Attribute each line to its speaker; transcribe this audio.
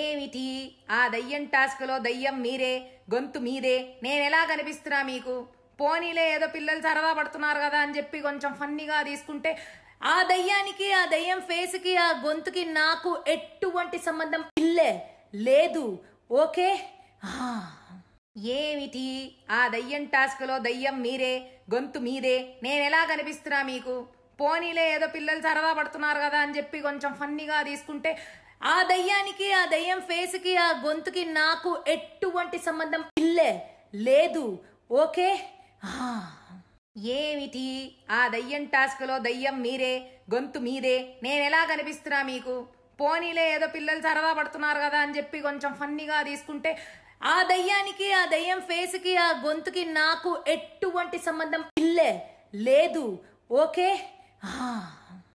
Speaker 1: ఏమిటి ఆ దయ్యం టాస్క్లో దయ్యం మీరే గొంతు మీదే నేనెలా కనిపిస్తున్నా మీకు పోనీలే ఏదో పిల్లలు సరదా పడుతున్నారు కదా అని చెప్పి కొంచెం ఫన్నీగా తీసుకుంటే ఆ దయ్యానికి ఆ దయ్యం ఫేస్కి ఆ గొంతుకి నాకు ఎటువంటి సంబంధం ఇల్లే లేదు ఓకే ఏమిటి ఆ దయ్యం టాస్క్లో దయ్యం మీరే గొంతు మీదే నేనెలా కనిపిస్తున్నా మీకు పోనీలే ఏదో పిల్లలు సరదా పడుతున్నారు కదా అని చెప్పి కొంచెం ఫన్నీగా తీసుకుంటే ఆ దయ్యానికి ఆ దయ్యం ఫేస్కి ఆ గొంతుకి నాకు ఎటువంటి సంబంధం ఇల్లే లేదు ఓకే ఏమిటి ఆ దయ్యం టాస్క్లో దయ్యం మీరే గొంతు మీరే నేను ఎలా కనిపిస్తున్నా మీకు పోనీలే ఏదో పిల్లలు సరదా పడుతున్నారు కదా అని చెప్పి కొంచెం ఫన్నీగా తీసుకుంటే ఆ దయ్యానికి ఆ దయ్యం ఫేస్కి ఆ గొంతుకి నాకు ఎటువంటి సంబంధం ఇల్లే లేదు ఓకే